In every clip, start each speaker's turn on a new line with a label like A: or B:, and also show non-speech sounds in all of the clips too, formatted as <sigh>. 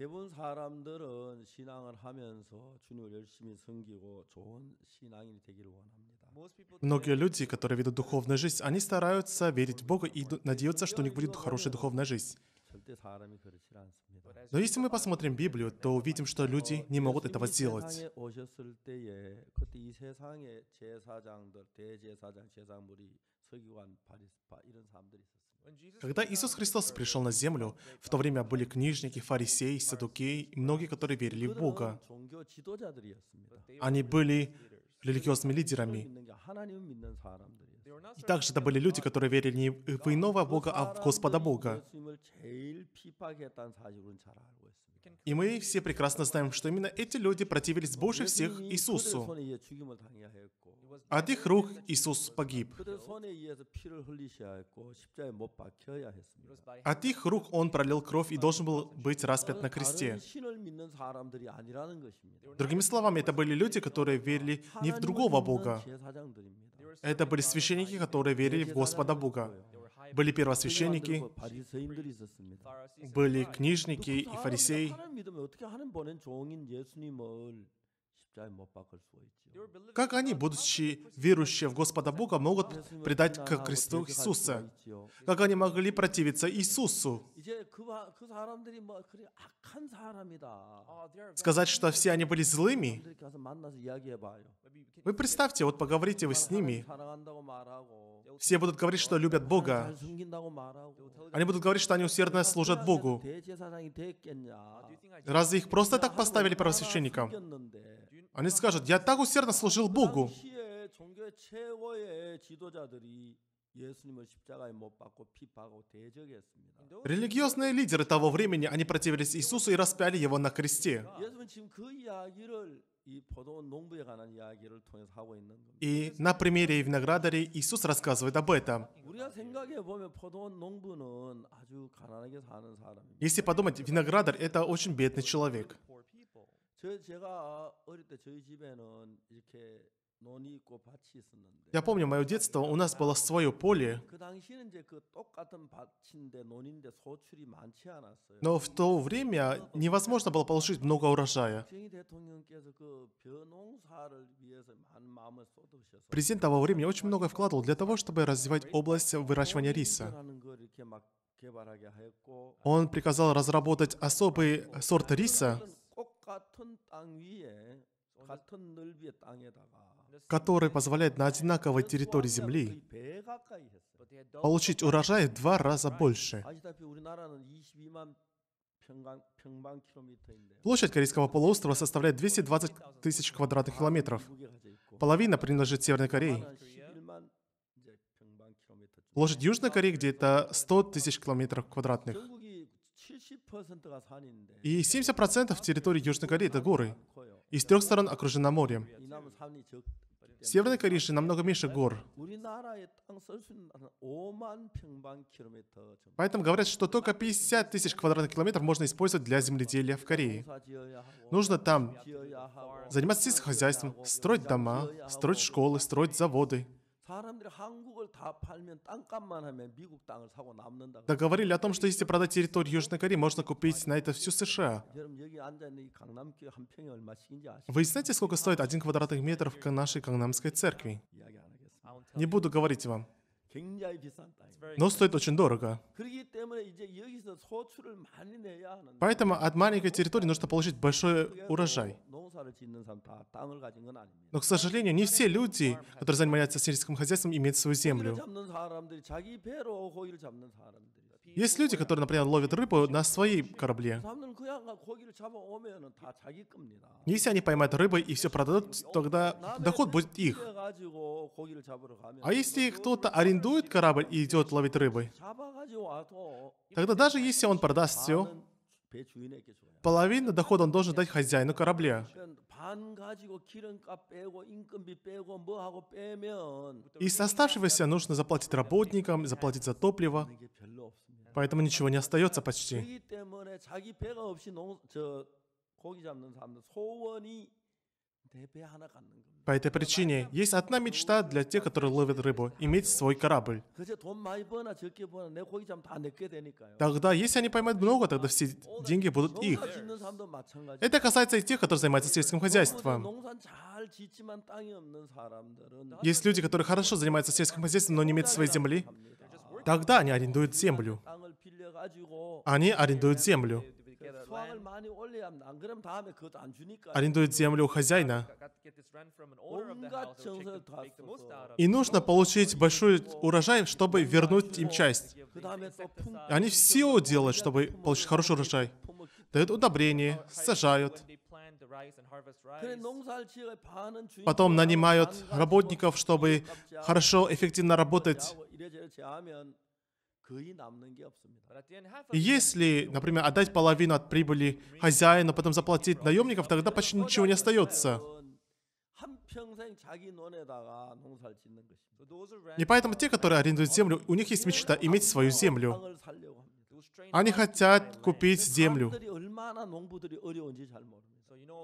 A: 대부분 사람들은 신앙을 하면서 주님을 열심히 섬기고 좋은 신앙인이 되기를 원합니다.
B: Многие люди, которые ведут духовную жизнь, они стараются верить в Бога и надеются, что у них будет хорошая духовная жизнь.
A: Но если мы посмотрим
B: Библию, то увидим, что люди не могут этого сделать.
A: Когда Иисус Христос
B: пришел на землю, в то время были книжники, фарисеи, садукеи и многие, которые верили в Бога. Они были религиозными лидерами.
A: И также это были люди, которые
B: верили не в иного Бога, а в Господа Бога. И мы все прекрасно знаем, что именно эти люди противились больше всех Иисусу.
A: От их рук Иисус погиб.
B: От их рук Он пролил кровь и должен был быть распят на кресте. Другими словами, это были люди, которые верили не в другого Бога. Это были священники, которые верили в Господа Бога. Были первосвященники,
A: были книжники и фарисеи.
B: Как они, будучи верующие в Господа Бога, могут предать к кресту Иисуса? Как они могли противиться Иисусу? А, Сказать, что все они были злыми? Вы представьте, вот поговорите вы с ними. Все будут говорить, что любят Бога. Они будут говорить, что они усердно служат Богу.
A: Uh,
B: Разве их просто так поставили первосвященником? Они скажут, я так усердно служил Богу. Религиозные лидеры того времени, они противились Иисусу и распяли его на кресте. И на примере виноградарей Иисус рассказывает об этом.
A: Если подумать, виноградарь — это
B: очень бедный человек. Я помню, мое детство, у нас было свое поле, но в то время невозможно было получить много урожая. Президент того времени очень много вкладывал для того, чтобы развивать область выращивания риса. Он приказал разработать особый сорт риса,
A: 같은 땅 위에
B: который позволяет на одинаковой территории Земли
A: получить урожай в два раза больше.
B: Площадь Корейского полуострова составляет 220 тысяч квадратных километров. Половина принадлежит Северной Корее. Площадь Южной Кореи где-то 100 тысяч километров квадратных. И 70% территории Южной Кореи — это горы. И с трех сторон окружена морем. В Северной Корее же намного меньше гор. Поэтому говорят, что только 50 тысяч квадратных километров можно использовать для земледелия в Корее. Нужно там заниматься сельскохозяйством, строить дома, строить школы, строить заводы.
A: 사람들이 한국을 다 팔면 땅값만 하면 미국 땅을 사고 남는다. Договорили
B: о том, что если продать территорию Южной Кореи, можно купить на это всю США. Вы знаете, сколько стоит один квадратный метр в нашей Кангнамской церкви? Не буду говорить вам
A: но стоит очень дорого.
B: Поэтому от маленькой территории нужно получить большой урожай.
A: Но,
B: к сожалению, не все люди, которые занимаются сельским хозяйством, имеют свою землю. Есть люди, которые, например, ловят рыбу на своем корабле. Если они поймают рыбы и все продадут, тогда доход будет их. А если кто-то арендует корабль и идет ловить рыбы, тогда даже если он продаст все, половину дохода он должен дать хозяину корабля. Из оставшегося нужно заплатить работникам, заплатить за топливо, поэтому ничего не остается почти. По этой причине есть одна мечта для тех, которые ловят рыбу – иметь свой корабль. Тогда, если они поймают много, тогда все деньги будут их. Это касается и тех, которые занимаются сельским хозяйством. Есть люди, которые хорошо занимаются сельским хозяйством, но не имеют своей земли. Тогда они арендуют землю. Они арендуют землю арендует землю у хозяина. И нужно получить большой урожай, чтобы вернуть им часть. Они все делают, чтобы получить хороший урожай. Дают удобрения, сажают. Потом нанимают работников, чтобы хорошо, эффективно работать. Если, например, отдать половину от прибыли хозяину, потом заплатить наемников, тогда почти ничего не остается. И поэтому те, которые арендуют землю, у них есть мечта иметь свою землю. Они хотят купить землю.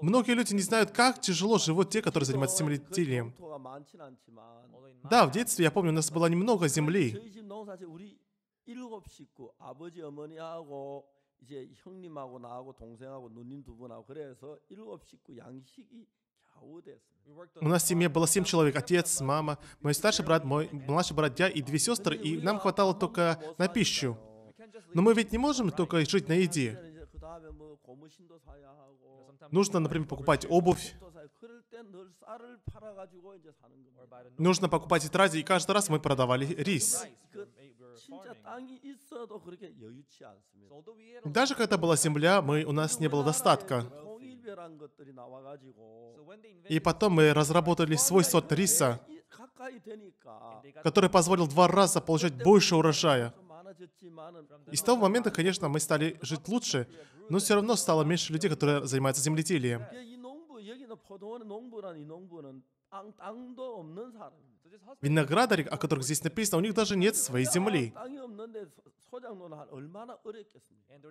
B: Многие люди не знают, как тяжело живут те, которые занимаются земледелием. Да, в детстве, я помню, у нас было немного земли.
A: 일곱 식구 아버지 어머니하고 이제 형님하고 나하고 동생하고 누님 두 분하고 그래서 일곱 식구 양식이
B: У нас в семье было семь человек, отец, мама, мой старший брат, мой младший брат, я и две сестры, и нам хватало только на пищу. Но мы ведь не можем только жить на еде. Нужно, например, покупать обувь. Нужно покупать и тради, и каждый раз мы продавали рис. Даже когда была земля, мы, у нас не было достатка. И потом мы разработали свой сорт риса, который позволил два раза получать больше урожая. И с того момента, конечно, мы стали жить лучше, но все равно стало меньше людей, которые занимаются земледелием виноградарик, о которых здесь написано, у них даже нет своей земли.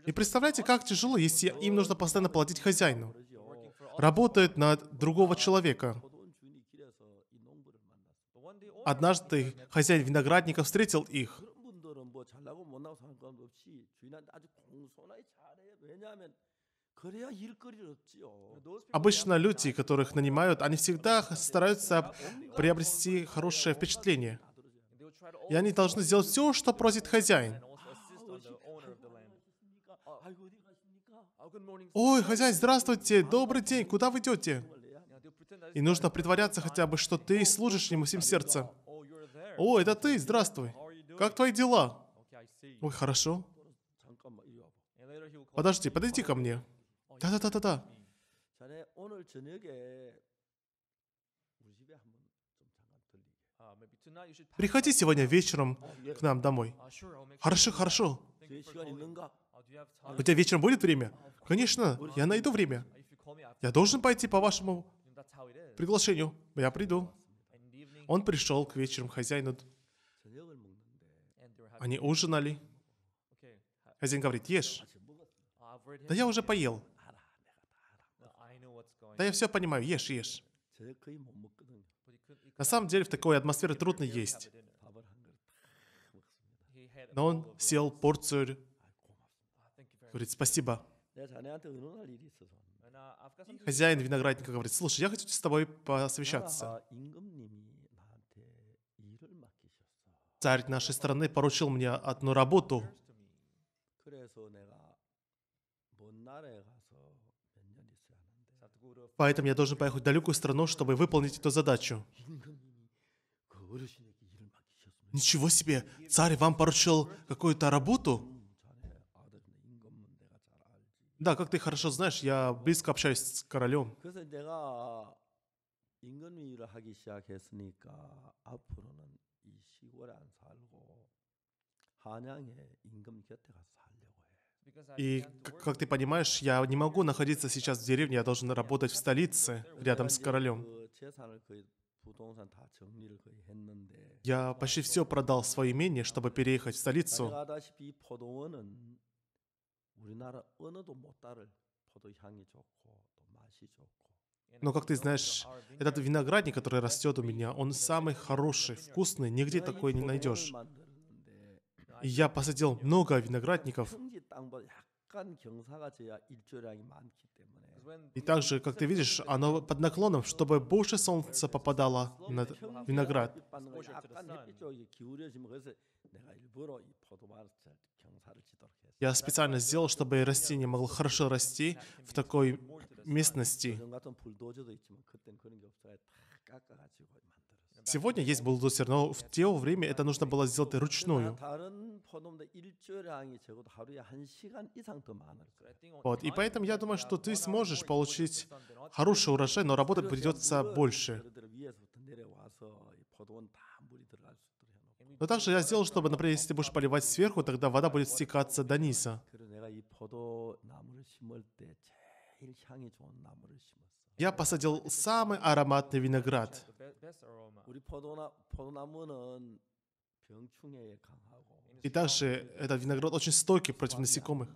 B: И представляете, как тяжело, если им нужно постоянно платить хозяину. Работают на другого человека. Однажды хозяин виноградника встретил их. Обычно люди, которых нанимают, они всегда стараются приобрести хорошее впечатление. И они должны сделать все, что просит хозяин. Ой, хозяин, здравствуйте, добрый день, куда вы идете? И нужно притворяться хотя бы, что ты служишь ему всем сердцем. О, это ты, здравствуй. Как твои дела? Ой, хорошо. Подожди, подойди ко мне. 다다다다다. Приходи сегодня вечером к нам домой. Хорошо, хорошо. У тебя вечером будет время? Конечно, я найду время. Я должен пойти по вашему приглашению. Я приду. Он пришел к вечером хозяину. Они ужинали. Хозяин говорит, ешь. Да я уже поел. Да я все понимаю, ешь, ешь. На самом деле в такой атмосфере трудно есть. Но он сел порцию. Говорит, спасибо. Хозяин виноградника говорит, слушай, я хочу с тобой посвящаться. Царь нашей страны поручил мне одну работу. Поэтому я должен поехать в далекую страну, чтобы выполнить эту задачу. Ничего себе! Царь вам поручил какую-то работу? Да, как ты хорошо знаешь, я близко общаюсь с королем. И, как ты понимаешь, я не могу находиться сейчас в деревне, я должен работать в столице, рядом с королем. Я почти все продал свое имение, чтобы переехать в столицу. Но, как ты знаешь, этот виноградник, который растет у меня, он самый хороший, вкусный, нигде такой не найдешь я посадил много виноградников.
A: И также, как ты
B: видишь, оно под наклоном, чтобы больше солнца попадало на виноград. Я специально сделал, чтобы растение могло хорошо расти в такой местности. Сегодня есть бульдозер, но в те время это нужно было сделать ручную.
A: Вот, и поэтому я думаю, что ты сможешь получить хороший урожай, но работать придется больше.
B: Но также я сделал, чтобы, например, если ты будешь поливать сверху, тогда вода будет стекаться до низа.
A: 향이 좋은 나무를
B: 심을 я посадил самый ароматный виноград. И также этот виноград очень стойкий против насекомых,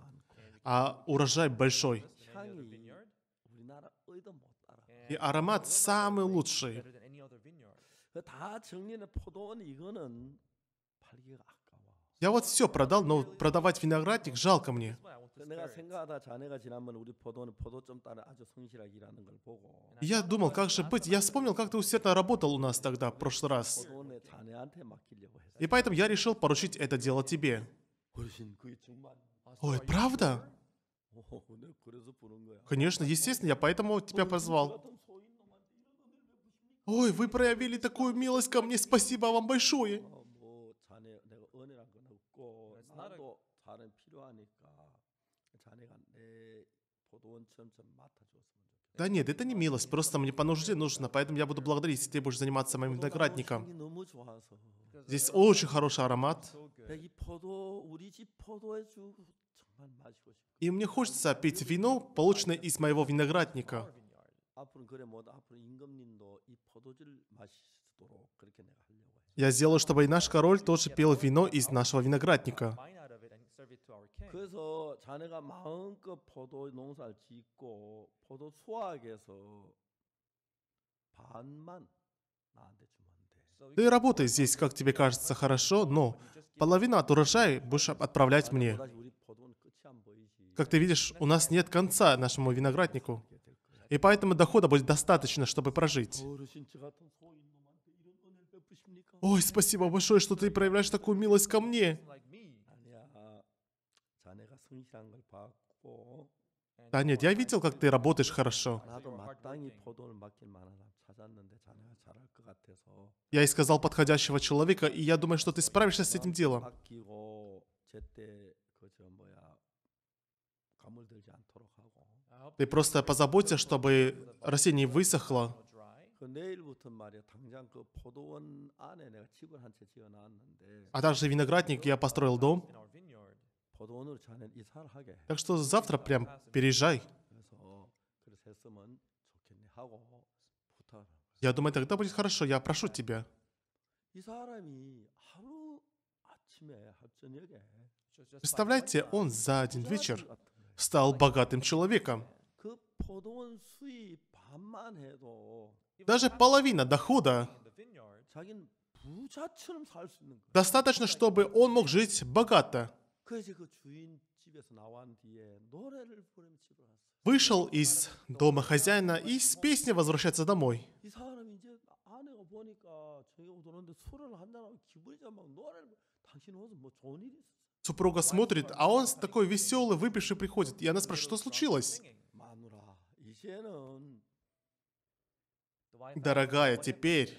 B: а урожай большой. И аромат самый лучший. Я вот все продал, но продавать виноградник жалко мне. Я думал, как же быть. Я вспомнил, как ты усердно работал у нас тогда, в прошлый раз. И поэтому я решил поручить это дело тебе.
A: Ой, правда?
B: Конечно, естественно, я поэтому тебя позвал. Ой, вы проявили такую милость ко мне, спасибо вам большое.
A: 살은 필요하니까 자네가 내
B: да нет, это не милость, просто мне по нужде нужно, поэтому я буду благодарить, если ты будешь заниматься моим виноградником.
A: Здесь очень хороший аромат.
B: И мне хочется пить вино, полученное из моего виноградника. Я сделаю, чтобы и наш король тоже пил вино из нашего виноградника.
A: 그래서 자네가 마음껏 포도 농사를 짓고 포도 수확해서 반만
B: Ты работай здесь, как тебе кажется, хорошо, но половину от урожая будешь отправлять мне. Как ты видишь, у нас нет конца нашему винограднику, и поэтому дохода будет достаточно, чтобы прожить. Ой, спасибо большое, что ты проявляешь такую милость ко мне. Да нет, я видел, как ты работаешь хорошо.
A: Типа, я и сказал
B: подходящего человека, и я думаю, что ты справишься с этим делом.
A: Ты просто позаботься,
B: чтобы Россия высохло,
A: А также виноградник я построил дом. Так что завтра прям переезжай.
B: Я думаю, тогда будет хорошо, я прошу тебя.
A: Представляете,
B: он за один вечер стал богатым человеком. Даже половина дохода достаточно, чтобы он мог жить богато вышел из дома хозяина и с песней возвращается домой. Супруга смотрит, а он такой веселый, выпивший приходит. И она спрашивает, что случилось?
A: Дорогая, теперь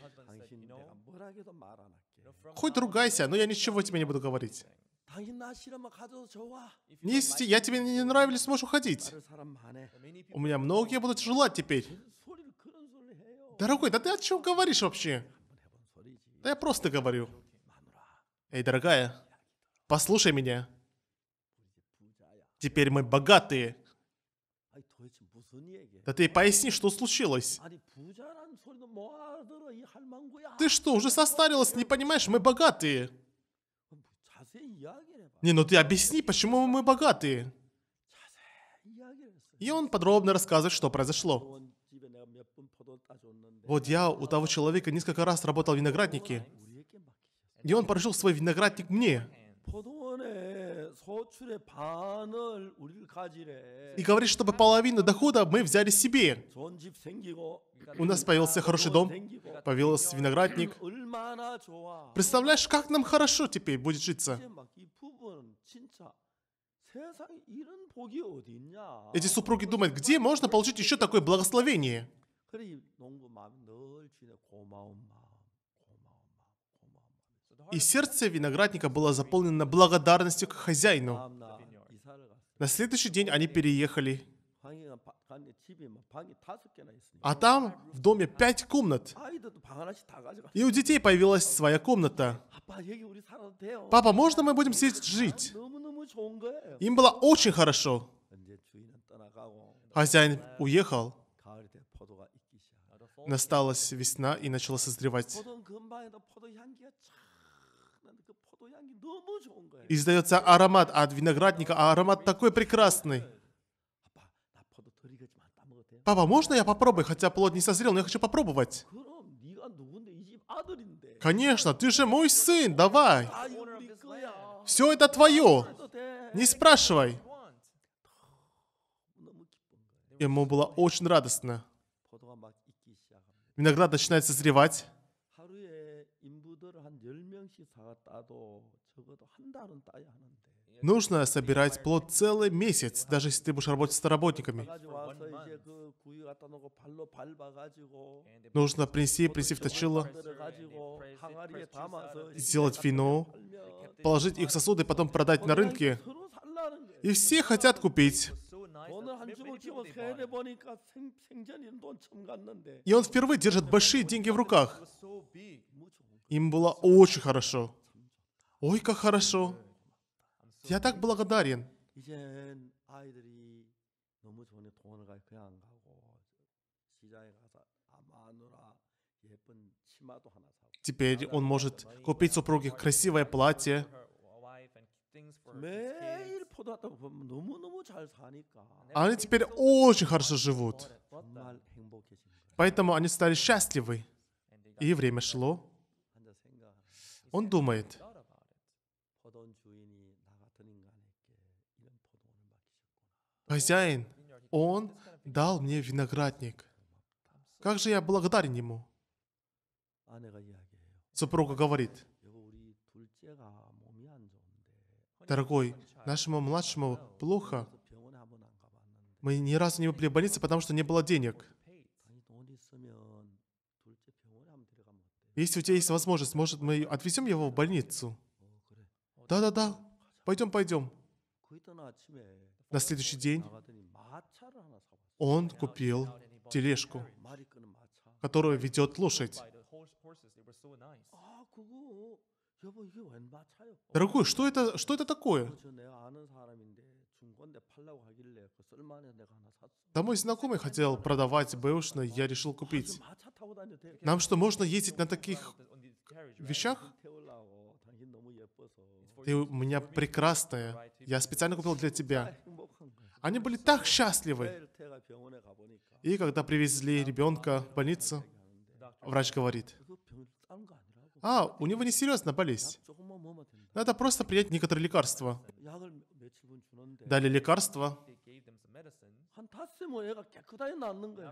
A: хоть ругайся,
B: но я ничего тебе не буду говорить. Если я тебе не нравились, можешь уходить. У меня многие будут желать теперь. Дорогой, да ты о чем говоришь вообще? Да я просто говорю. Эй, дорогая, послушай меня. Теперь мы богатые. Да ты поясни, что случилось. Ты что, уже состарилась, не понимаешь, мы богатые. Не, ну ты объясни, почему мы богатые? И он подробно рассказывает, что произошло. Вот я у того человека несколько раз работал в винограднике, и он поручил свой виноградник мне. И говорит, чтобы половину дохода мы взяли себе.
A: У нас появился хороший дом,
B: появился виноградник. Представляешь, как нам хорошо теперь будет житься. Эти супруги думают, где можно получить еще такое благословение и сердце виноградника было заполнено благодарностью к хозяину. На следующий день они переехали. А там в доме пять комнат. И у детей появилась своя комната. Папа, можно мы будем здесь жить? Им было очень хорошо. Хозяин уехал. Насталась весна и начала созревать. Издается аромат от виноградника, а аромат такой прекрасный. Папа, можно я попробую? Хотя плод не созрел, но я хочу попробовать. Конечно, ты же мой сын, давай. Все это твое. Не спрашивай. Ему было очень радостно. Виноград начинает созревать. Нужно собирать плод целый месяц, даже если ты будешь работать с работниками. Нужно принести, принести в точило, сделать вино, положить их в сосуды, потом продать на рынке. И все хотят купить. И он впервые держит большие деньги в руках. Им было очень хорошо. Ой, как хорошо. Я так благодарен. Теперь он может купить супруге красивое платье. Они теперь очень хорошо живут. Поэтому они стали счастливы. И время шло. Он думает, хозяин, он дал мне виноградник. Как же я благодарен ему? Супруга говорит, дорогой, нашему младшему плохо. Мы ни разу не были в больнице, потому что не было денег. Если у тебя есть возможность, может, мы отвезем его в больницу? Да-да-да, пойдем, пойдем. На следующий день он купил тележку, которую ведет лошадь.
A: Дорогой, что это, что это такое?
B: Домой знакомый хотел продавать бэушные, я решил купить. Нам что, можно ездить на таких вещах? Ты у меня прекрасная. Я специально купил для тебя. <laughs> Они были так счастливы. И когда привезли ребенка в больницу, врач говорит, а, у него не серьезная болезнь. Надо просто принять некоторые лекарства дали лекарство.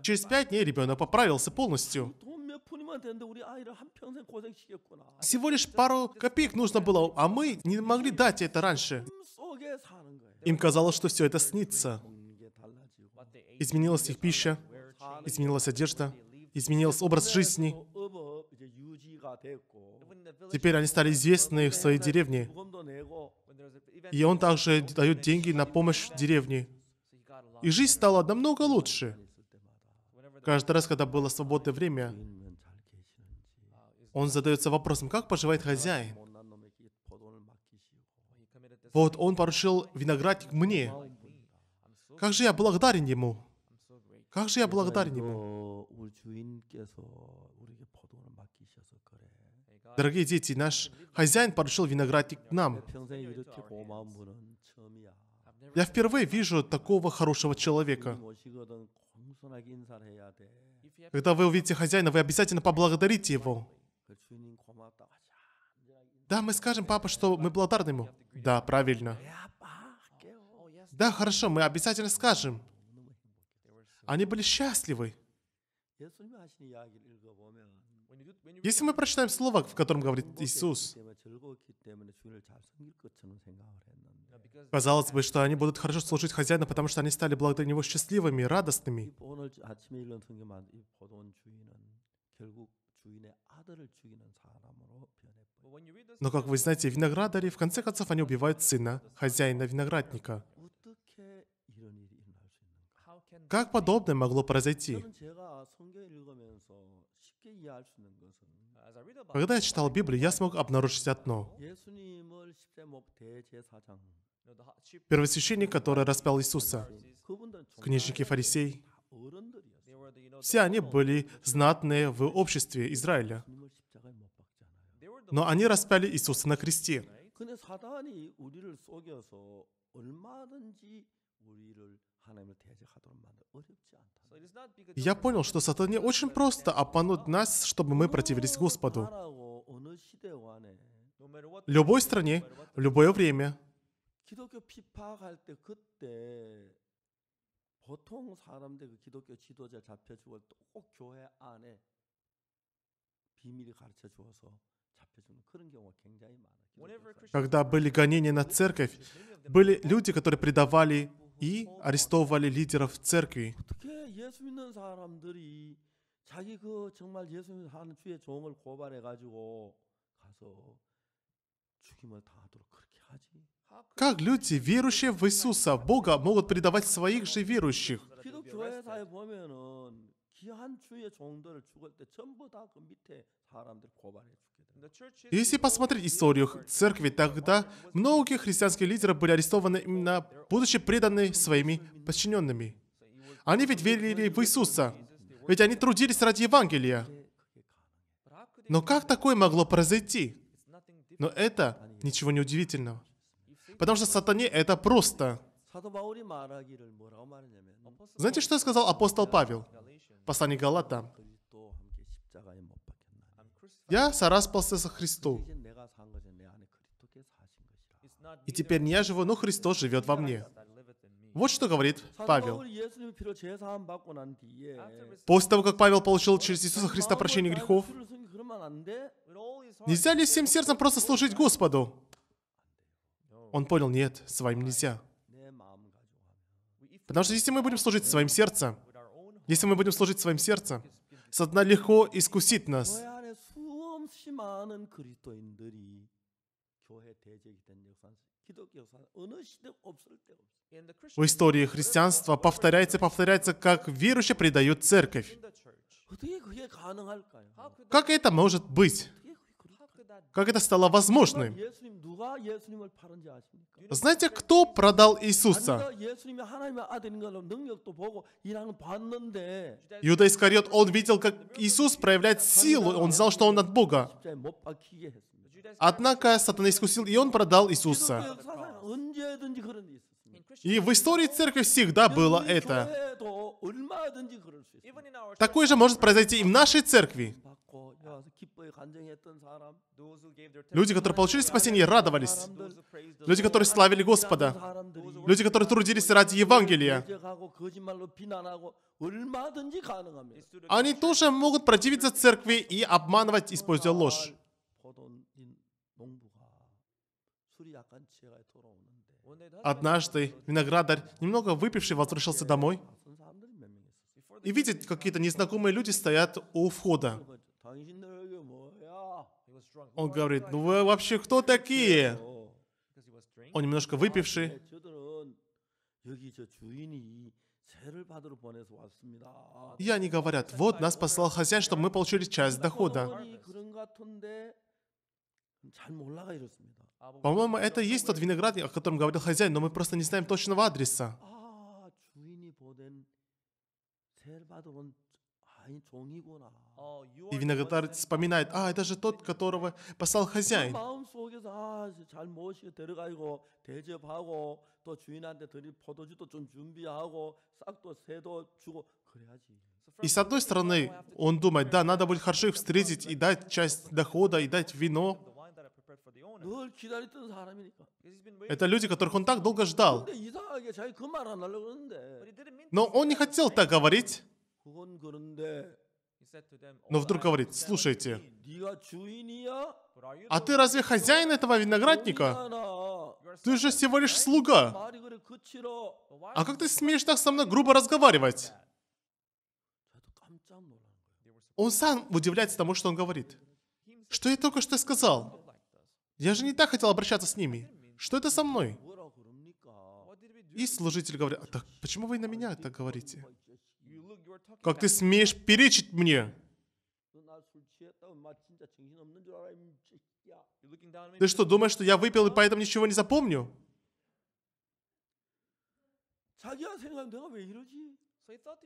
A: Через пять дней
B: ребенок поправился полностью. Всего лишь пару копеек нужно было, а мы не могли дать это раньше. Им казалось, что все это снится. Изменилась их пища, изменилась одежда, изменился образ жизни. Теперь они стали известны в своей деревне. И он также дает деньги на помощь деревне. И жизнь стала намного лучше. Каждый раз, когда было свободное время, он задается вопросом, как поживает хозяин. Вот он поручил виноградник мне. Как же я благодарен ему. Как же я благодарен ему. Дорогие дети, наш хозяин поручил виноградник нам. Я впервые вижу такого хорошего человека. Когда вы увидите хозяина, вы обязательно поблагодарите его. Да, мы скажем папа, что мы благодарны ему. Да, правильно. Да, хорошо, мы обязательно скажем. Они были счастливы. Если мы прочитаем слово, в котором говорит Иисус, казалось бы, что они будут хорошо служить хозяину, потому что они стали благодаря Него счастливыми и радостными. Но, как вы знаете, виноградари, в конце концов, они убивают сына, хозяина виноградника.
A: Как подобное могло произойти? Когда я читал Библию, я смог обнаружить одно. Первосвященник, который распял Иисуса, книжники фарисей,
B: все они были знатные в обществе Израиля. Но они распяли Иисуса на кресте. Я понял, что сатане очень просто обмануть нас, чтобы мы противились Господу.
A: В Любой стране,
B: в любое время. Когда были гонения на церковь, были люди, которые предавали и арестовывали лидеров церкви. Как люди, верующие в Иисуса, Бога, могут предавать своих же верующих?
A: 보면은
B: если посмотреть историю церкви, тогда многие христианские лидеры были арестованы именно будучи преданы своими подчиненными. Они ведь верили в Иисуса, ведь они трудились ради Евангелия. Но как такое могло произойти? Но это ничего не удивительного. Потому что сатане это просто. Знаете, что сказал апостол Павел? Послание Галатам. Я сораспался со Христом. И теперь не я живу, но Христос живет во мне. Вот что говорит Павел. После того, как Павел получил через Иисуса Христа прощение грехов, нельзя ли всем сердцем просто служить Господу? Он понял, нет, своим нельзя. Потому что если мы будем служить своим сердцем, если мы будем служить своим сердцем, сатана легко искусит нас –
A: 많은 그리스도인들이 교회 대적이 된 역사, 기독교 역사 어느 시대 없을 때
B: 없어. В истории христианства повторяется повторяется, как верующие предают церковь. Как это может быть? Как это стало возможным? Знаете, кто продал Иисуса? Иуда Искариот, он видел, как Иисус проявляет силу, он знал, что он от Бога. Однако сатана искусил, и он продал Иисуса. И в истории церкви всегда было это. Такое же может произойти и в нашей церкви. Э, люди, которые получили спасение, радовались. Люди, которые славили Господа. Люди, которые трудились ради Евангелия. Они тоже могут противиться церкви и обманывать, используя ложь.
A: Однажды
B: виноградарь, немного выпивший, возвращался домой и видит, какие-то незнакомые люди стоят у входа. Он говорит, ну вы вообще кто такие? Он немножко выпивший.
A: И они говорят, вот нас послал хозяин, чтобы мы получили часть дохода.
B: А По-моему, это и есть тот виноградник, о котором говорил хозяин, но мы просто не знаем точного адреса. А,
A: и виноградарь вспоминает,
B: а, это же тот, которого послал хозяин.
A: «А,
B: и с одной стороны, он думает, да, надо будет хорошо их встретить и дать часть дохода, и дать вино. Это люди, которых он так долго ждал. Но он не хотел так говорить. Но вдруг говорит, слушайте, а ты разве хозяин этого виноградника? Ты же всего лишь слуга. А как ты смеешь так со мной грубо разговаривать? Он сам удивляется тому, что он говорит. Что я только что сказал? Я же не так хотел обращаться с ними. Что это со мной? И служитель говорит, а так почему вы на меня так говорите? Как ты смеешь перечить мне? Ты что, думаешь, что я выпил и поэтому ничего не запомню?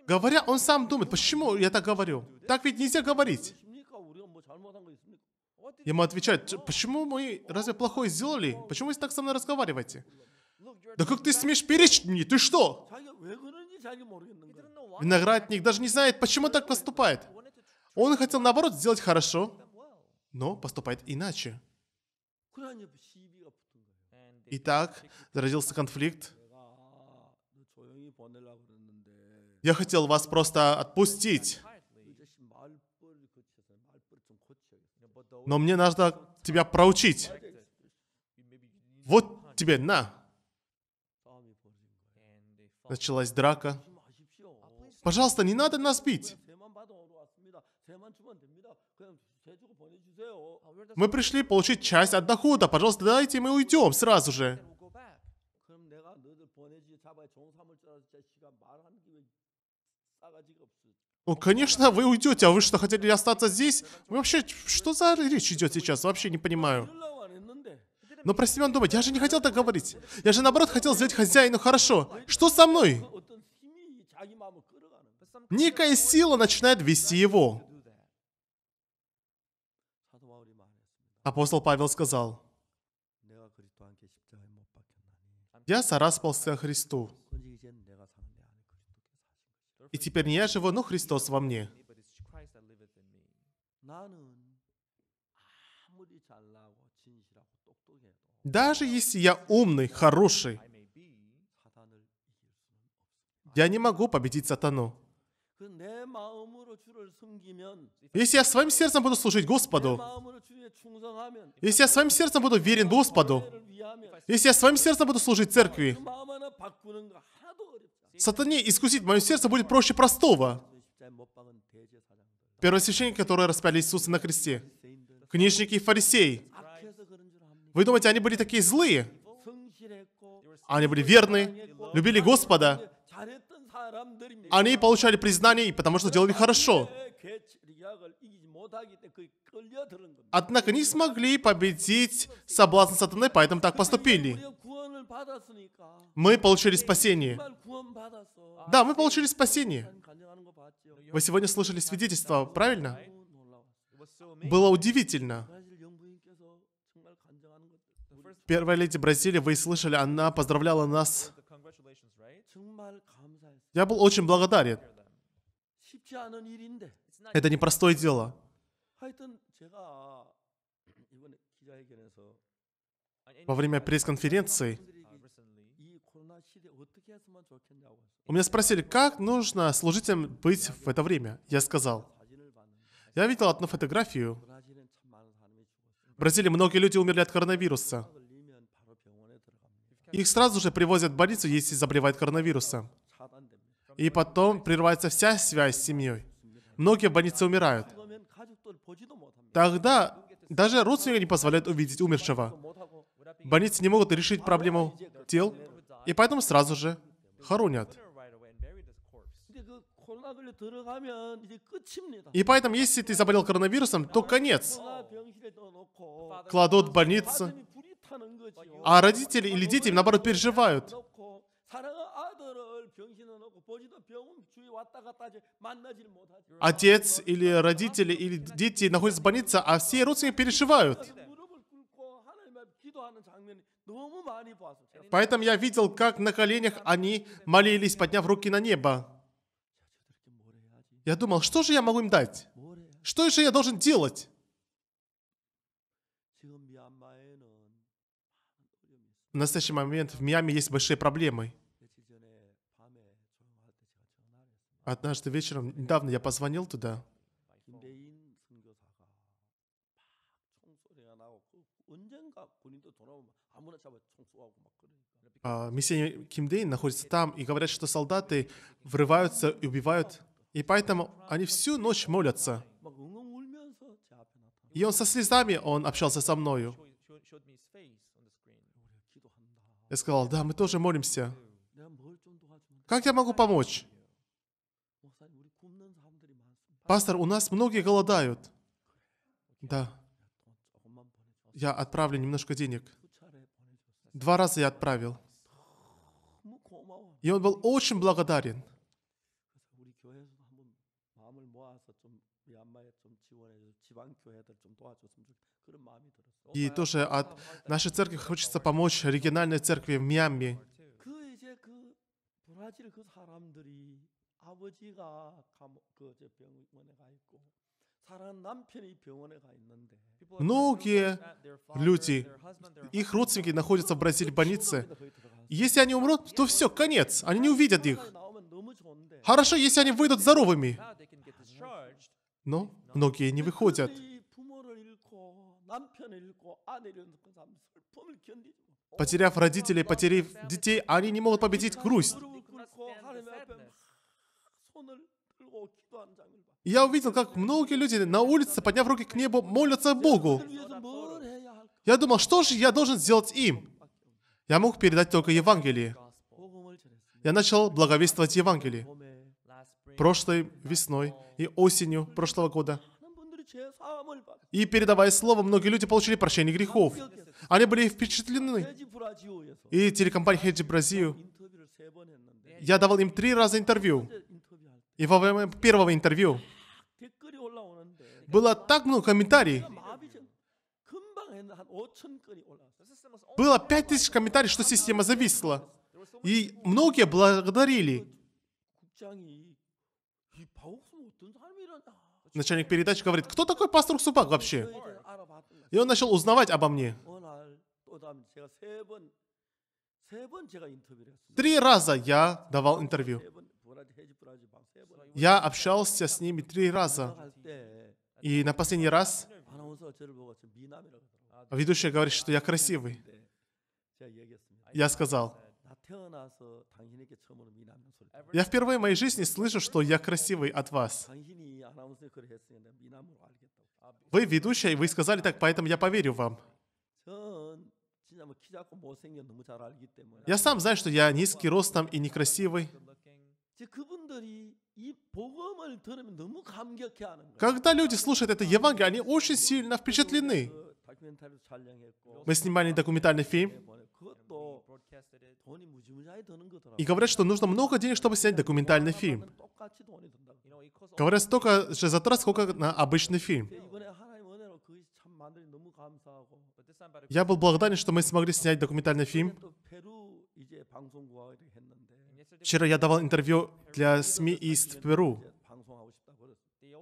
B: Говоря, он сам думает, почему я так говорю? Так ведь нельзя говорить. Ему отвечают, почему мы разве плохое сделали? Почему вы так со мной разговариваете? Да как ты смеешь перечить мне? Ты что? Виноградник даже не знает, почему так поступает. Он хотел, наоборот, сделать хорошо, но поступает иначе. Итак, зародился конфликт. «А, ну я хотел вас просто отпустить. Но мне надо тебя проучить. Вот тебе, на. Началась драка. Пожалуйста, не надо нас пить. Мы пришли получить часть от дохода. Пожалуйста, дайте мы уйдем сразу же. Ну, конечно, вы уйдете. А вы что, хотели остаться здесь? Вы вообще, что за речь идет сейчас? Вообще не понимаю. Но про себя он думает, я же не хотел так говорить. Я же наоборот хотел сделать хозяину хорошо. Что со мной? Некая сила начинает вести его. Апостол Павел сказал, «Я сораспался Христу, и теперь не я живу, но Христос во мне». Даже если я умный, хороший, я не могу победить сатану. Если я своим сердцем буду служить Господу, если я своим сердцем буду верен Господу, если я своим сердцем буду служить церкви, сатане искусить мое сердце будет проще простого. Первосвященник, который распяли Иисуса на кресте, книжники и фарисеи, вы думаете, они были такие злые? Они были верны, любили Господа. Они получали признание, потому что делали хорошо. Однако не смогли победить соблазн сатаны, поэтому так поступили. Мы получили спасение. Да, мы получили спасение. Вы сегодня слышали свидетельство, правильно? Было удивительно. Первая леди Бразилии, вы слышали, она поздравляла нас. Я был очень благодарен. Это непростое дело. Во время пресс-конференции у меня спросили, как нужно служителям быть в это время. Я сказал, я видел одну фотографию. В Бразилии многие люди умерли от коронавируса. Их сразу же привозят в больницу, если заболевают коронавирусом. И потом прерывается вся связь с семьей. Многие в больнице умирают. Тогда даже родственники не позволяют увидеть умершего. Больницы не могут решить проблему тел, и поэтому сразу же хоронят. И поэтому, если ты заболел коронавирусом, то конец. Кладут в больницу, а родители или дети, наоборот, переживают. Отец или родители или дети находятся в больнице, а все родственники переживают. Поэтому я видел, как на коленях они молились, подняв руки на небо. Я думал, что же я могу им дать? Что же я должен делать? В настоящий момент в Миами есть большие проблемы. Однажды вечером, недавно я позвонил туда. А, Миссия Кимдейн находится там, и говорят, что солдаты врываются и убивают. И поэтому они всю ночь молятся. И он со слезами, он общался со мною. Я сказал, да, мы тоже молимся. Как я могу помочь? Пастор, у нас многие голодают. Да. Я отправлю немножко денег. Два раза я отправил. И он был очень благодарен.
A: И тоже от
B: нашей церкви хочется помочь региональной церкви в Мьянме. Многие люди, их родственники находятся в Бразилии в больнице. Если они умрут, то все, конец. Они не увидят их. Хорошо, если они выйдут здоровыми. Но многие не выходят.
A: Потеряв родителей, потеряв детей, они не могут победить грусть.
B: Я увидел, как многие люди на улице, подняв руки к небу, молятся Богу. Я думал, что же я должен сделать им? Я мог передать только Евангелие. Я начал благовествовать Евангелие прошлой весной и осенью прошлого года – и передавая слово, многие люди получили прощение грехов. Они были впечатлены. И телекомпания Хеджи Бразил, я давал им три раза интервью. И во время первого интервью было так много комментариев. Было пять тысяч комментариев, что система зависла. И многие благодарили начальник передачи говорит, кто такой пастор Супак вообще? И он начал узнавать обо мне. Три раза я давал интервью. Я общался с ними три раза. И на последний раз ведущая говорит, что я красивый.
A: Я сказал,
B: я впервые в моей жизни слышу, что я красивый от вас. Вы ведущая, и вы сказали так, поэтому я поверю вам. Я сам знаю, что я низкий ростом и некрасивый. Когда люди слушают это Евангелие, они очень сильно впечатлены. Мы снимали документальный фильм. И говорят, что нужно много денег, чтобы снять документальный фильм. Говорят, столько же затрат, сколько на обычный фильм. Я был благодарен, что мы смогли снять документальный фильм. Вчера я давал интервью для СМИ из Перу.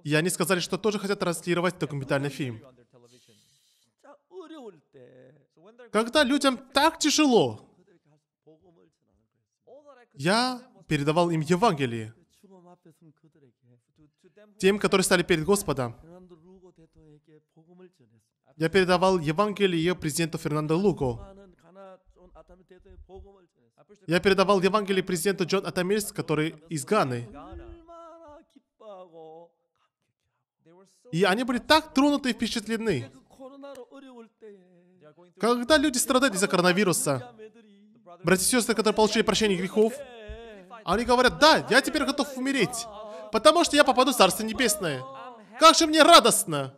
B: И они сказали, что тоже хотят транслировать документальный фильм. когда людям так тяжело, я передавал им Евангелие. Тем, которые стали перед Господом. Я передавал Евангелие президенту Фернандо Луго. Я передавал Евангелие президенту Джон Атамирс, который из Ганы. И они были так тронуты и впечатлены. Когда люди страдают из-за коронавируса, братья и сестры, которые получили прощение грехов, они говорят, да, я теперь готов умереть, потому что я попаду в Царство Небесное. Как же мне радостно!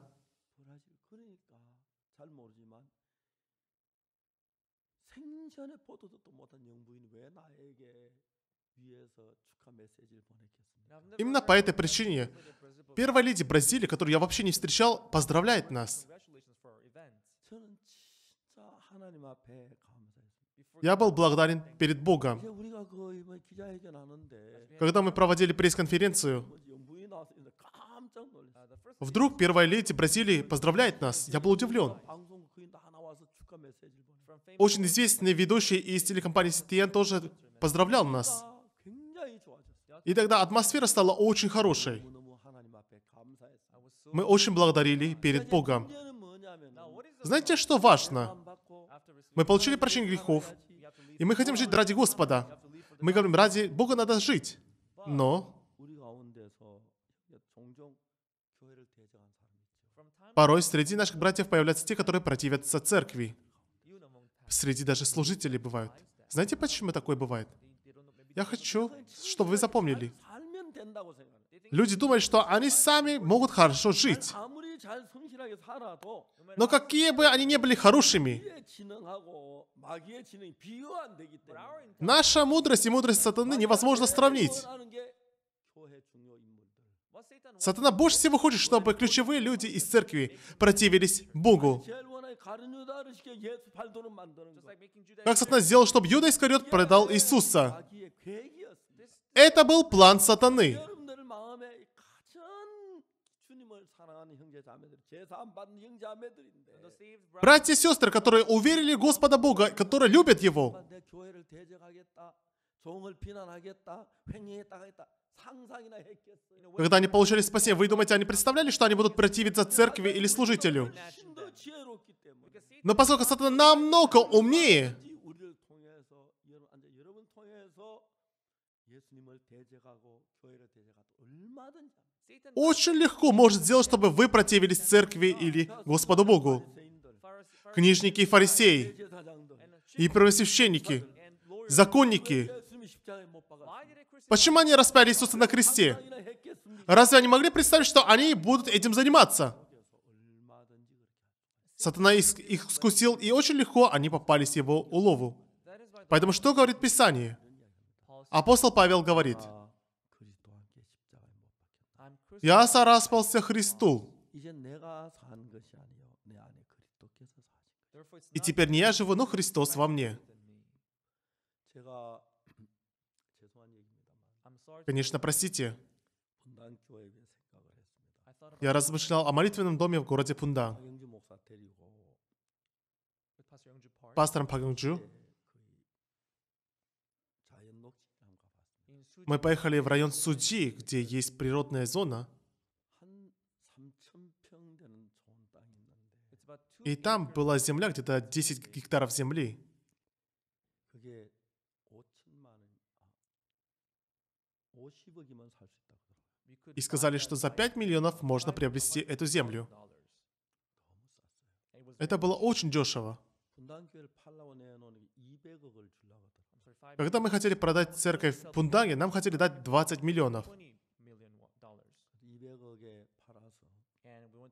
B: Именно по этой причине первая леди Бразилии, которую я вообще не встречал, поздравляет нас. Я был благодарен перед Богом. Когда мы проводили пресс-конференцию, uh, вдруг первая леди Бразилии поздравляет нас. Я был удивлен. Очень известный ведущий из телекомпании CTN тоже поздравлял нас. И тогда атмосфера стала очень хорошей. Мы очень благодарили перед Богом. Знаете, что важно? Мы получили прощение грехов, и мы хотим жить ради Господа. Мы говорим, ради Бога надо жить. Но порой среди наших братьев появляются те, которые противятся церкви. Среди даже служителей бывают. Знаете, почему такое бывает? Я хочу, чтобы вы запомнили. Люди думают, что они сами могут хорошо жить. Но какие бы они ни были хорошими, наша мудрость и мудрость сатаны невозможно сравнить. Сатана больше всего хочет, чтобы ключевые люди из церкви противились Богу. Как сатана сделал, чтобы Юда Искариот продал Иисуса. Это был план сатаны. Братья и сестры, которые уверили Господа Бога, которые любят Его, когда они получили спасение, вы думаете, они представляли, что они будут противиться церкви или служителю? Но поскольку сатана намного умнее, очень легко может сделать, чтобы вы противились церкви или Господу Богу. Книжники и фарисеи, и первосвященники, законники. Почему они распяли Иисуса на кресте? Разве они могли представить, что они будут этим заниматься? Сатана их искусил, и очень легко они попались его улову. Поэтому что говорит Писание? Апостол Павел говорит – я сораспался Христу. И теперь не я живу, но Христос во мне.
A: <clears throat> Конечно, простите. Я размышлял о молитвенном доме в городе Пунда. Пастором Пагангджу
B: Мы поехали в район Суджи, где есть природная зона. И там была земля, где-то 10 гектаров земли. И сказали, что за 5 миллионов можно приобрести эту землю. Это было очень дешево.
A: Когда мы хотели продать церковь в Пундаге,
B: нам хотели дать 20 миллионов.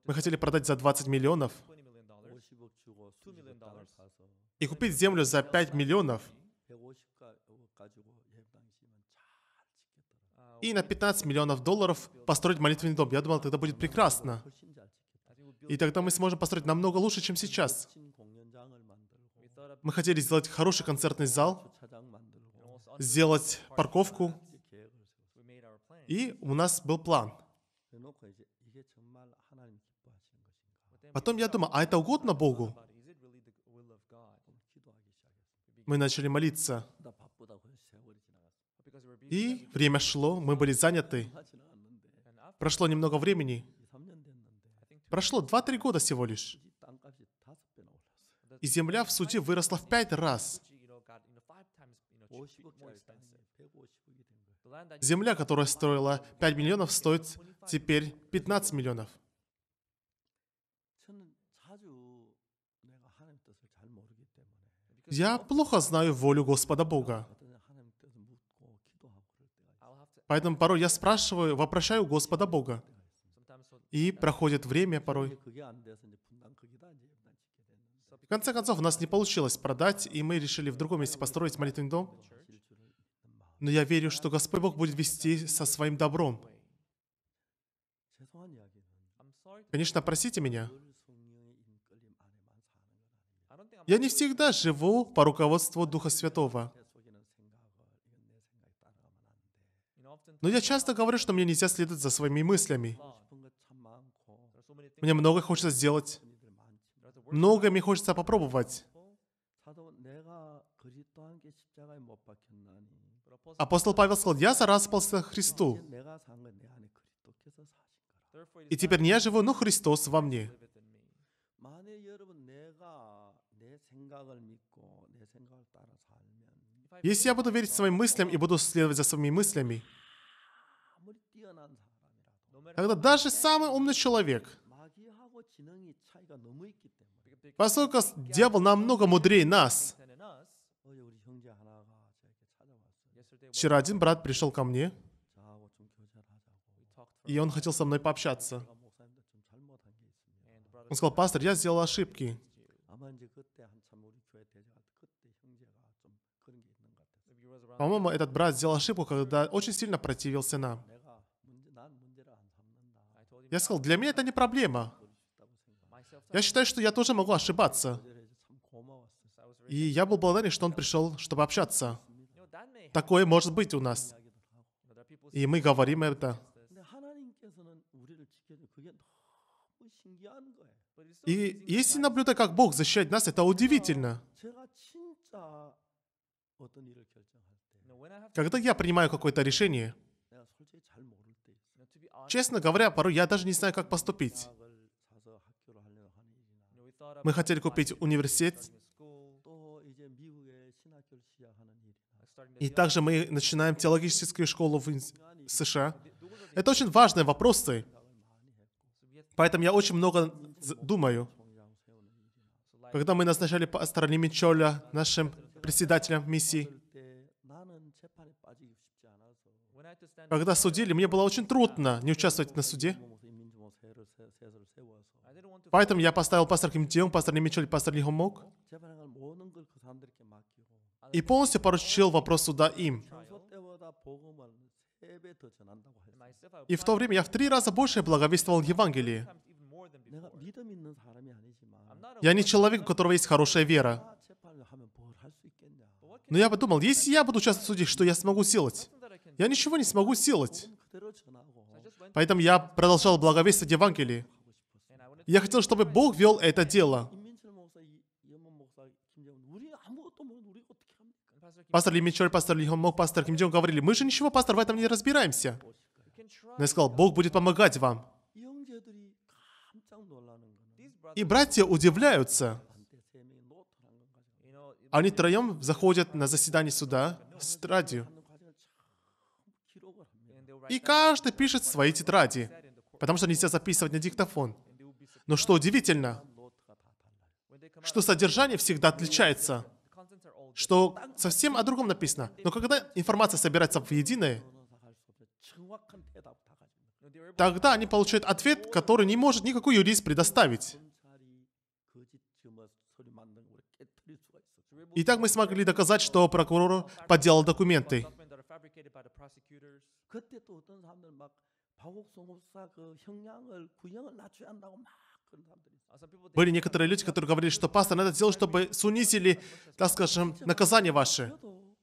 A: Мы хотели продать за 20 миллионов
B: и купить землю за 5 миллионов. И на 15 миллионов долларов построить молитвенный дом. Я думал, тогда будет прекрасно. И тогда мы сможем построить намного лучше, чем сейчас. Мы хотели сделать хороший концертный зал, сделать парковку. И у нас был план.
A: Потом я думал, а это угодно Богу?
B: Мы начали молиться. И время шло, мы были заняты. Прошло немного времени. Прошло 2-3 года всего лишь. И земля в суде выросла в пять раз. Земля, которая стоила 5 миллионов, стоит теперь 15 миллионов. Я плохо знаю волю Господа Бога. Поэтому порой я спрашиваю, вопрошаю Господа Бога. И проходит время порой. И в конце концов, у нас не получилось продать, и мы решили в другом месте построить молитвенный дом. Но я верю, что Господь Бог будет вести со своим добром. Конечно, простите меня. Я не всегда живу по руководству Духа Святого. Но я часто говорю, что мне нельзя следовать за своими мыслями. Мне много хочется сделать. Много мне хочется попробовать.
A: Апостол Павел сказал, я зараспался Христу.
B: И теперь не я живу, но Христос во мне. Если я буду верить своим мыслям и буду следовать за своими мыслями, тогда даже самый умный человек, Поскольку дьявол намного мудрее нас. Вчера один брат пришел ко мне, и он хотел со мной пообщаться. Он сказал, пастор, я сделал ошибки.
A: По-моему, этот брат сделал ошибку, когда очень сильно противился нам.
B: Я сказал, для меня это не проблема. Я считаю, что я тоже могу ошибаться. И я был благодарен, что он пришел, чтобы общаться. Такое может быть у нас. И мы говорим это. И если наблюдать, как Бог защищает нас, это удивительно. Когда я принимаю какое-то решение, честно говоря, порой я даже не знаю, как поступить. Мы хотели купить университет. И также мы начинаем теологическую школу в США. Это очень важные вопросы. Поэтому я очень много думаю. Когда мы назначали пастора Лими Чоля нашим председателем миссии, когда судили, мне было очень трудно не участвовать на суде. Поэтому я поставил пастор Ким Тион, пастор Немичель, пастор Нихомок. И полностью поручил вопрос суда им. И в то время я в три раза больше благовествовал Евангелие. Я не человек, у которого есть хорошая вера. Но я подумал, если я буду участвовать в суде, что я смогу сделать? Я ничего не смогу сделать. Поэтому я продолжал благовествовать Евангелие. Я хотел, чтобы Бог вел это дело. Пастор Ли Мичоль, пастор Ли Хомок, пастор Ким Джон говорили, мы же ничего, пастор, в этом не разбираемся. Но я сказал, Бог будет помогать вам. И братья удивляются. Они троем заходят на заседание суда с тетрадью. И каждый пишет свои тетради, потому что нельзя записывать на диктофон. Но что удивительно, что содержание всегда отличается, что совсем о другом написано. Но когда информация собирается в единое, тогда они получают ответ, который не может никакой юрист предоставить. И так мы смогли доказать, что прокурор подделал документы.
A: 그때 또 어떤 사람들 막 박옥성 목사 그 형량을 구형을 낮춰야 한다고 막
B: а Были некоторые люди, которые говорили, что пастор, надо сделать, чтобы сунизили, так скажем, наказание ваше. Ну,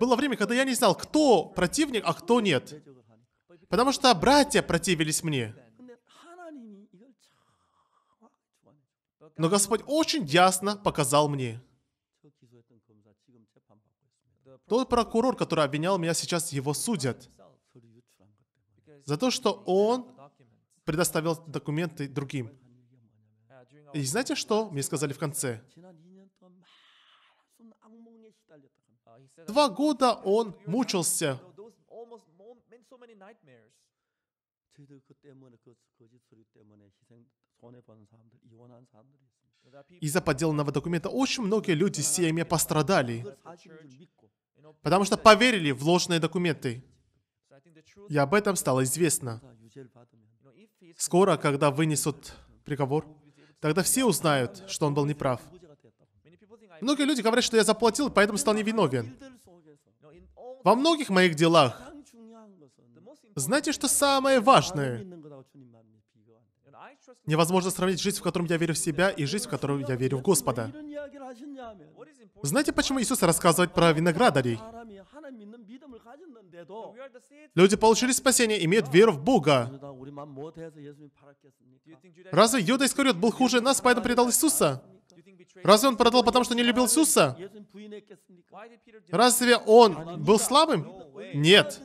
B: Было время, когда я не знал, кто противник, а кто нет. Потому что братья противились мне. Но Господь очень ясно показал мне. Тот прокурор, который обвинял меня, сейчас его судят. За то, что он предоставил документы другим. И знаете что? Мне сказали в конце.
A: Два года он мучился.
B: Из-за подделанного документа очень многие люди с семьи пострадали, потому что поверили в ложные документы. И об этом стало известно. Скоро, когда вынесут приговор, тогда все узнают, что он был неправ. Многие люди говорят, что я заплатил, поэтому стал невиновен. Во многих моих делах, знаете, что самое важное? Невозможно сравнить жизнь, в которой я верю в себя, и жизнь, в которую я верю в Господа. Знаете, почему Иисус рассказывает про виноградарей? Люди получили спасение, имеют веру в Бога, Разве Юда Искариот был хуже нас, поэтому предал Иисуса? Разве он продал, потому что не любил Иисуса? Разве он был слабым? Нет.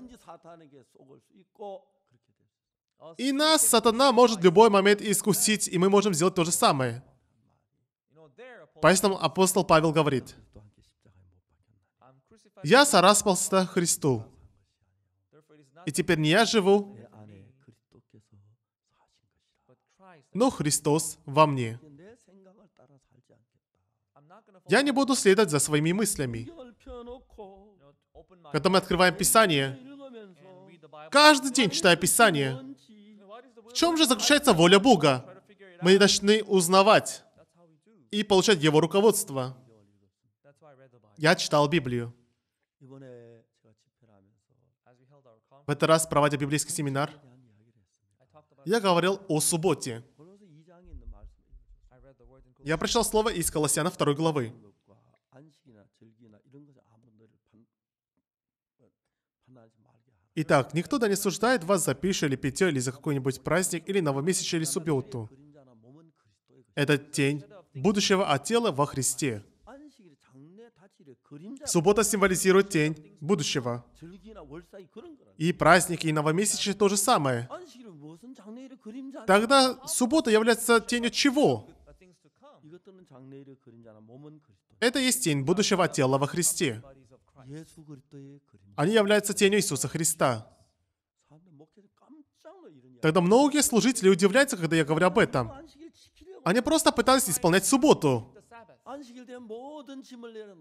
B: И нас сатана может в любой момент искусить, и мы можем сделать то же самое. Поэтому апостол Павел говорит, «Я сораспался Христу, и теперь не я живу, но Христос во мне. Я не буду следовать за своими мыслями. Когда мы открываем Писание, каждый день читая Писание, в чем же заключается воля Бога? Мы должны узнавать и получать Его руководство. Я читал Библию.
A: В
B: этот раз, проводя библейский семинар, я говорил о субботе. Я прочитал слово из Колоссяна 2 главы. Итак, никто да не суждает вас за пищу или питье, или за какой-нибудь праздник, или новомесячие, или субботу. Это тень будущего от а тела во Христе. Суббота символизирует тень будущего. И праздники, и новомесячие то же самое. Тогда суббота является тенью чего? Это есть тень будущего тела во Христе. Они являются тенью Иисуса Христа. Тогда многие служители удивляются, когда я говорю об этом. Они просто пытались исполнять субботу.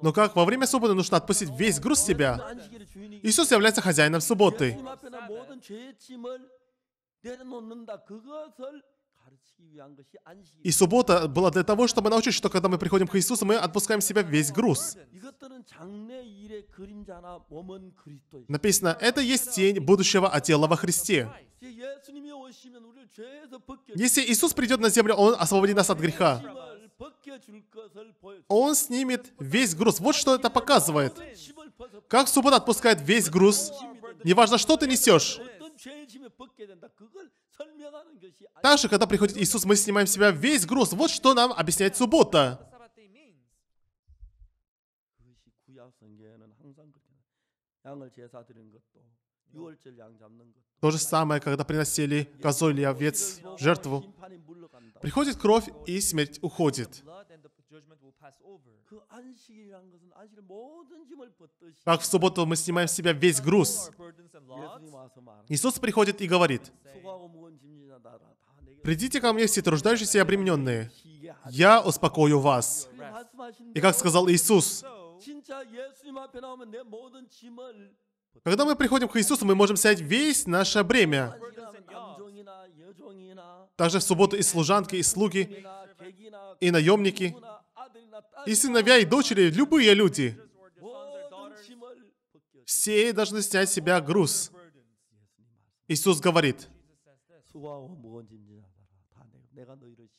B: Но как во время субботы нужно отпустить весь груз себя? Иисус является хозяином субботы. И суббота была для того, чтобы научить, что когда мы приходим к Иисусу, мы отпускаем себя весь груз. Написано, это есть тень будущего отдела а во Христе. Если Иисус придет на землю, Он освободит нас от греха. Он снимет весь груз. Вот что это показывает. Как суббота отпускает весь груз. Неважно, что ты несешь. Также, когда приходит Иисус, мы снимаем с себя весь груз. Вот что нам объясняет суббота. То же самое, когда приносили козу или овец в жертву. Приходит кровь, и смерть уходит. Как в субботу мы снимаем с себя весь груз. Иисус приходит и говорит, «Придите ко мне все труждающиеся и обремененные, я успокою вас». И как сказал Иисус, когда мы приходим к Иисусу, мы можем снять весь наше бремя. Также в субботу и служанки, и слуги, и наемники, и сыновья, и дочери, любые люди. Все должны снять с себя груз. Иисус говорит,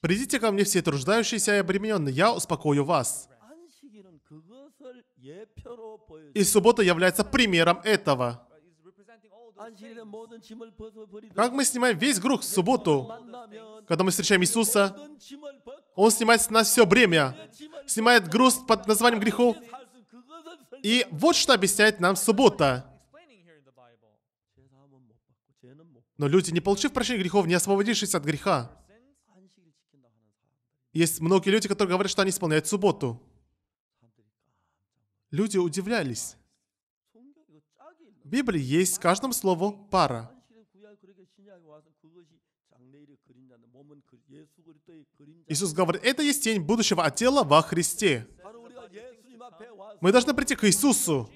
B: «Придите ко мне все труждающиеся и обремененные, я успокою вас». И суббота является примером этого. Как мы снимаем весь грех в субботу, когда мы встречаем Иисуса? Он снимает с нас все бремя, снимает груз под названием грехов. И вот что объясняет нам суббота. Но люди, не получив прощения грехов, не освободившись от греха, есть многие люди, которые говорят, что они исполняют субботу. Люди удивлялись. Библии есть каждому слову пара. Иисус говорит, это есть тень будущего от тела во Христе. Мы должны прийти к Иисусу,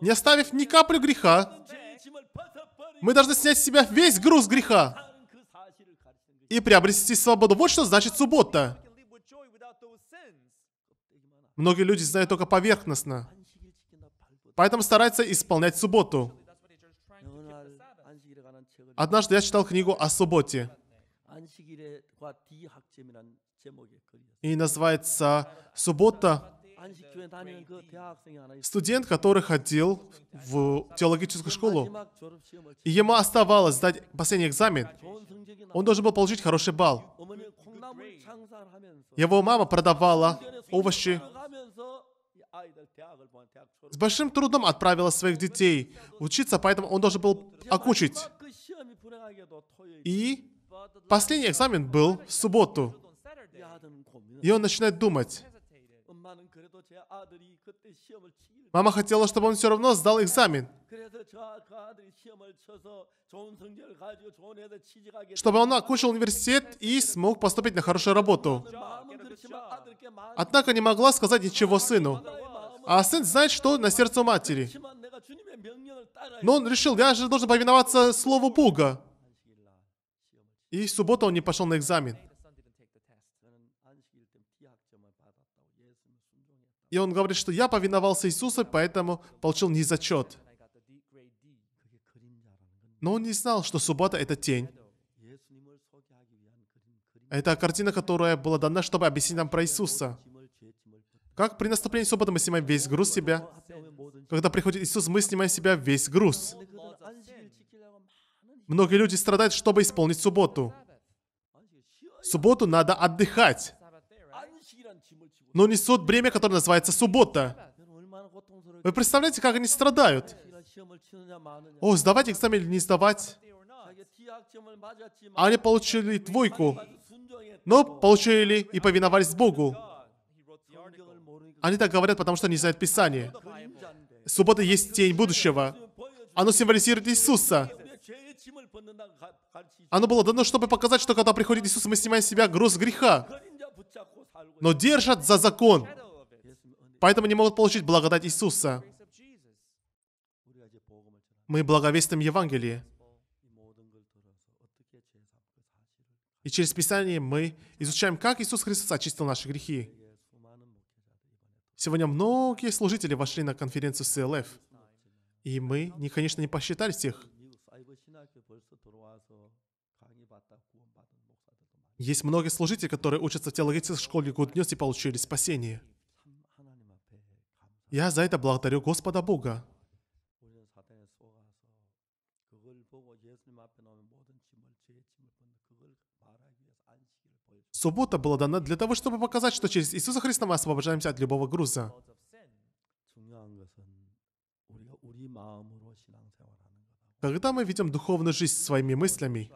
B: не оставив ни каплю греха. Мы должны снять с себя весь груз греха и приобрести свободу. Вот что значит суббота. Многие люди знают только поверхностно. Поэтому старается исполнять субботу. Однажды я читал книгу о субботе. И называется «Суббота». Студент, который ходил в теологическую школу, и ему оставалось сдать последний экзамен, он должен был получить хороший балл. Его мама продавала овощи с большим трудом отправила своих детей учиться, поэтому он должен был окучить. И последний экзамен был в субботу. И он начинает думать. Мама хотела, чтобы он все равно сдал экзамен. Чтобы он окончил университет и смог поступить на хорошую работу. Однако не могла сказать ничего сыну. А сын знает, что на сердце матери. Но он решил, я же должен повиноваться слову Бога. И в субботу он не пошел на экзамен. И он говорит, что я повиновался Иисусу, поэтому получил незачет. Но он не знал, что суббота — это тень. Это картина, которая была дана, чтобы объяснить нам про Иисуса. Как при наступлении субботы мы снимаем весь груз себя? Когда приходит Иисус, мы снимаем себя весь груз. Многие люди страдают, чтобы исполнить субботу. Субботу надо отдыхать. Но несут бремя, которое называется суббота. Вы представляете, как они страдают? О, сдавать экзамен или не сдавать? Они получили двойку, но получили и повиновались Богу. Они так говорят, потому что они знают Писание. Суббота есть тень будущего. Оно символизирует Иисуса. Оно было дано, чтобы показать, что когда приходит Иисус, мы снимаем с себя груз греха. Но держат за закон. Поэтому не могут получить благодать Иисуса. Мы благовестим Евангелие. И через Писание мы изучаем, как Иисус Христос очистил наши грехи. Сегодня многие служители вошли на конференцию CLF, и мы, конечно, не посчитали всех. Есть многие служители, которые учатся в теологической школе Гуднес и получили спасение. Я за это благодарю Господа Бога. Суббота была дана для того, чтобы показать, что через Иисуса Христа мы освобождаемся от любого груза. Когда мы видим духовную жизнь своими мыслями,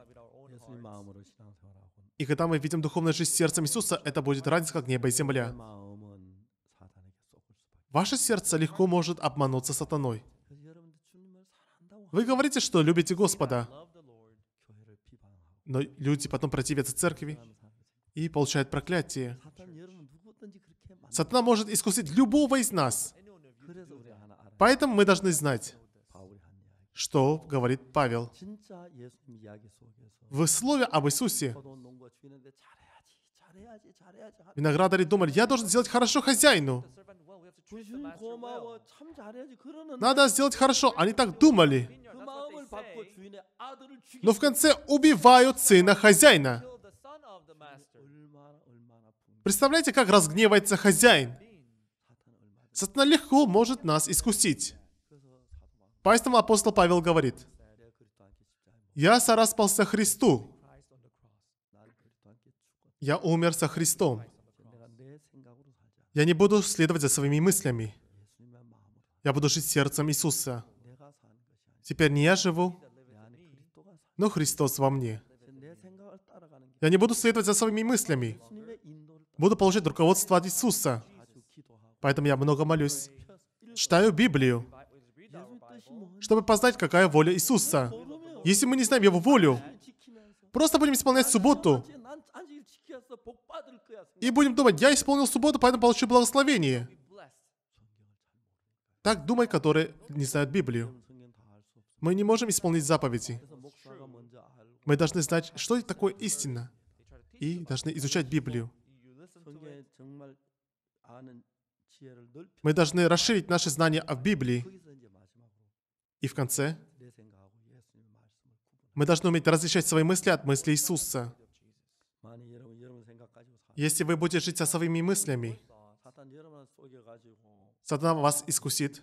B: и когда мы видим духовную жизнь сердцем Иисуса, это будет разница, как небо и земля. Ваше сердце легко может обмануться сатаной. Вы говорите, что любите Господа, но люди потом противятся церкви, и получает проклятие. Сатана может искусить любого из нас. Поэтому мы должны знать, что говорит Павел. В слове об Иисусе Виноградари думали, я должен сделать хорошо хозяину. Надо сделать хорошо. Они так думали. Но в конце убивают сына хозяина. Представляете, как разгневается хозяин? Сатана легко может нас искусить. Поэтому апостол Павел говорит, «Я сораспался Христу, я умер со Христом. Я не буду следовать за своими мыслями. Я буду жить сердцем Иисуса. Теперь не я живу, но Христос во мне. Я не буду следовать за своими мыслями. Буду получать руководство от Иисуса. Поэтому я много молюсь. Читаю Библию, чтобы познать, какая воля Иисуса. Если мы не знаем Его волю, просто будем исполнять субботу. И будем думать, я исполнил субботу, поэтому получу благословение. Так думай, которые не знают Библию. Мы не можем исполнить заповеди. Мы должны знать, что такое истина, и должны изучать Библию. Мы должны расширить наши знания о Библии. И в конце мы должны уметь различать свои мысли от мыслей Иисуса. Если вы будете жить со своими мыслями, Сатана вас искусит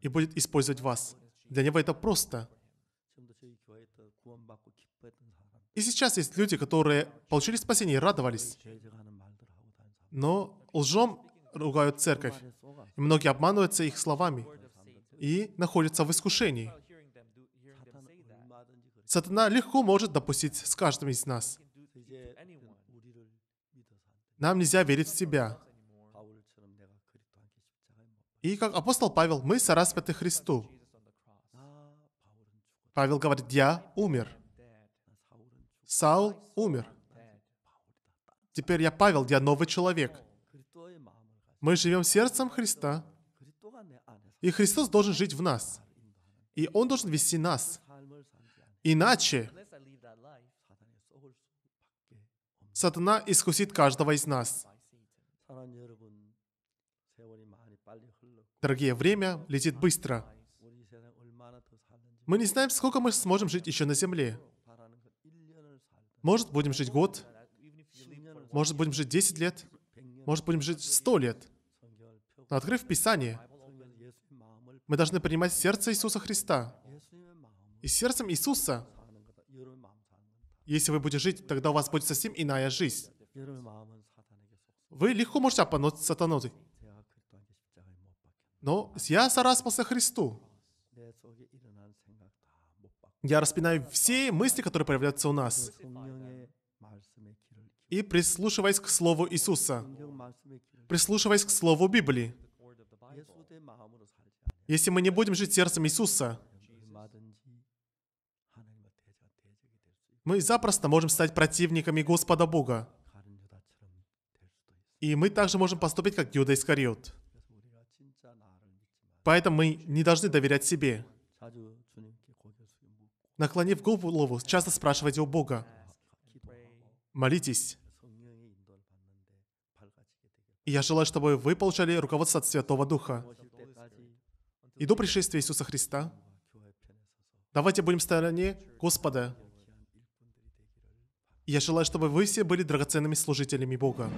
B: и будет использовать вас. Для него это просто — И сейчас есть люди, которые получили спасение и радовались. Но лжом ругают церковь. И многие обманываются их словами и находятся в искушении. Сатана легко может допустить с каждым из нас. Нам нельзя верить в себя. И как апостол Павел, мы сораспяты Христу. Павел говорит, я умер. Саул умер. Теперь я Павел, я новый человек. Мы живем сердцем Христа, и Христос должен жить в нас. И Он должен вести нас. Иначе сатана искусит каждого из нас. Дорогие, время летит быстро. Мы не знаем, сколько мы сможем жить еще на земле. Может, будем жить год, может, будем жить 10 лет, может, будем жить 100 лет. Но открыв Писание, мы должны принимать сердце Иисуса Христа. И сердцем Иисуса, если вы будете жить, тогда у вас будет совсем иная жизнь. Вы легко можете обмануть сатану. Но я сараспался Христу. Я распинаю все мысли, которые появляются у нас. И прислушиваясь к Слову Иисуса, прислушиваясь к Слову Библии. Если мы не будем жить сердцем Иисуса, мы запросто можем стать противниками Господа Бога. И мы также можем поступить, как Юда Искариот. Поэтому мы не должны доверять себе наклонив голову, часто спрашивайте у Бога. Молитесь. И я желаю, чтобы вы получали руководство от Святого Духа. И до пришествия Иисуса Христа давайте будем в стороне Господа. И я желаю, чтобы вы все были драгоценными служителями Бога.